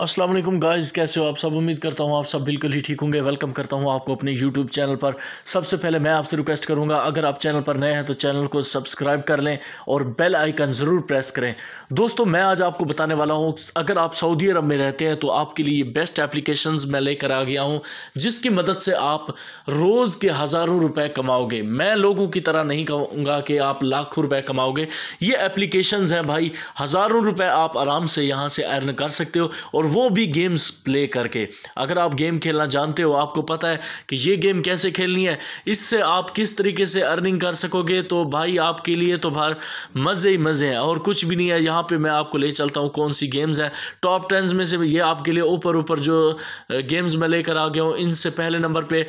अस्सलाम वालेकुम गाइस कैसे हो आप सब उम्मीद करता हूँ आप सब बिल्कुल ही ठीक होंगे वेलकम करता हूँ आपको अपने यूट्यूब चैनल पर सबसे पहले मैं आपसे रिक्वेस्ट करूँगा अगर आप चैनल पर नए हैं तो चैनल को सब्सक्राइब कर लें और बेल आइकन ज़रूर प्रेस करें दोस्तों मैं आज आपको बताने वाला हूँ अगर आप सऊदी अरब में रहते हैं तो आपके लिए बेस्ट एप्लीकेशन मैं लेकर आ गया हूँ जिसकी मदद से आप रोज़ के हज़ारों रुपये कमाओगे मैं लोगों की तरह नहीं कहूँगा कि आप लाखों रुपये कमाओगे ये एप्लीकेशन हैं भाई हज़ारों रुपये आप आराम से यहाँ से अर्न कर सकते हो और वो भी गेम्स प्ले करके अगर आप गेम खेलना जानते हो आपको पता है कि ये गेम कैसे खेलनी है इससे आप किस तरीके से अर्निंग कर सकोगे तो भाई आपके लिए तो बाहर मज़े ही मज़े हैं और कुछ भी नहीं है यहाँ पे मैं आपको ले चलता हूँ कौन सी गेम्स हैं टॉप टेंस में से ये आपके लिए ऊपर ऊपर जो गेम्स मैं लेकर आ गया हूँ इनसे पहले नंबर पे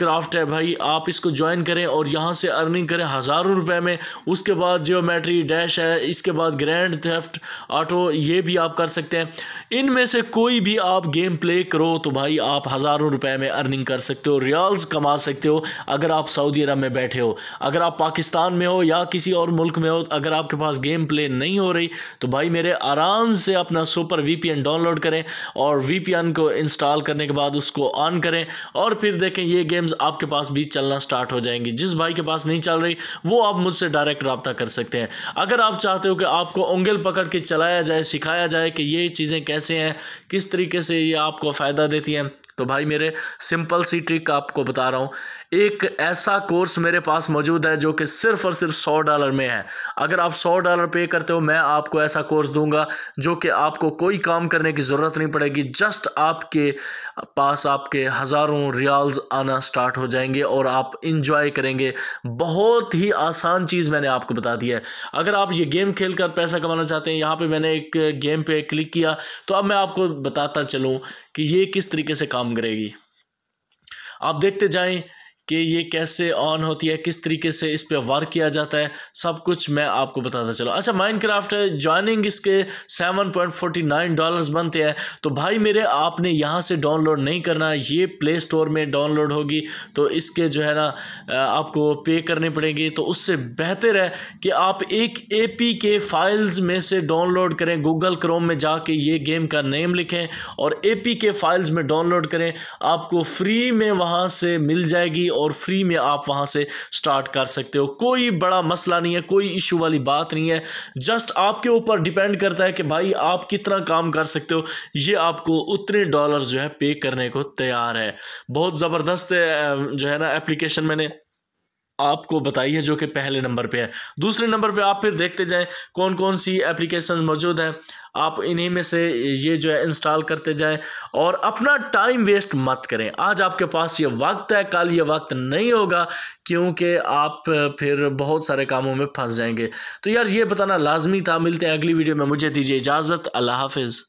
क्राफ्ट है भाई आप इसको ज्वाइन करें और यहाँ से अर्निंग करें हज़ारों रुपए में उसके बाद जियोमेट्री डैश है इसके बाद ग्रैंड थेफ्ट ऑटो ये भी आप कर सकते हैं इनमें से कोई भी आप गेम प्ले करो तो भाई आप हज़ारों रुपए में अर्निंग कर सकते हो रियाल्स कमा सकते हो अगर आप सऊदी अरब में बैठे हो अगर आप पाकिस्तान में हो या किसी और मुल्क में हो अगर आपके पास गेम प्ले नहीं हो रही तो भाई मेरे आराम से अपना सुपर वी डाउनलोड करें और वी को इंस्टॉल करने के बाद उसको ऑन करें और फिर देखें ये गेम्स आपके पास भी चलना स्टार्ट हो जाएंगी जिस भाई के पास नहीं चल रही वो आप मुझसे डायरेक्ट रबता कर सकते हैं अगर आप चाहते हो कि आपको उंगल पकड़ के चलाया जाए सिखाया जाए कि ये चीज़ें कैसे हैं किस तरीके से ये आपको फ़ायदा देती हैं तो भाई मेरे सिंपल सी ट्रिक आपको बता रहा हूँ एक ऐसा कोर्स मेरे पास मौजूद है जो कि सिर्फ और सिर्फ सौ डॉलर में है अगर आप सौ डॉलर पे करते हो मैं आपको ऐसा कोर्स दूंगा जो कि आपको कोई काम करने की ज़रूरत नहीं पड़ेगी जस्ट आपके पास आपके हज़ारों रियाल्स आना स्टार्ट हो जाएंगे और आप इंजॉय करेंगे बहुत ही आसान चीज़ मैंने आपको बता दी है अगर आप ये गेम खेल कर पैसा कमाना चाहते हैं यहाँ पर मैंने एक गेम पर क्लिक किया तो अब मैं आपको बताता चलूँ कि ये किस तरीके से काम काम करेगी आप देखते जाएं कि ये कैसे ऑन होती है किस तरीके से इस पर वर्क किया जाता है सब कुछ मैं आपको बताता चलो अच्छा माइंड क्राफ्ट ज्वाइनिंग इसके seven point forty nine dollars बनते हैं तो भाई मेरे आपने यहाँ से डाउनलोड नहीं करना ये प्ले स्टोर में डाउनलोड होगी तो इसके जो है ना आपको पे करने पड़ेंगे तो उससे बेहतर है कि आप एक ए के फाइल्स में से डाउनलोड करें गूगल क्रोम में जाके ये गेम का नेम लिखें और ए के फाइल्स में डाउनलोड करें आपको फ्री में वहाँ से मिल जाएगी और फ्री में आप वहाँ से स्टार्ट कर सकते हो कोई बड़ा मसला नहीं है कोई इशू वाली बात नहीं है जस्ट आपके ऊपर डिपेंड करता है कि भाई आप कितना काम कर सकते हो ये आपको उतने डॉलर जो है पे करने को तैयार है बहुत ज़बरदस्त जो है ना एप्लीकेशन मैंने आपको बताई है जो कि पहले नंबर पे है दूसरे नंबर पे आप फिर देखते जाएं कौन कौन सी एप्लीकेशंस मौजूद हैं आप इन्हीं में से ये जो है इंस्टॉल करते जाएं और अपना टाइम वेस्ट मत करें आज आपके पास ये वक्त है कल ये वक्त नहीं होगा क्योंकि आप फिर बहुत सारे कामों में फंस जाएंगे तो यार ये बताना लाजमी था मिलते हैं अगली वीडियो में मुझे दीजिए इजाज़त अल्लाह हाफिज़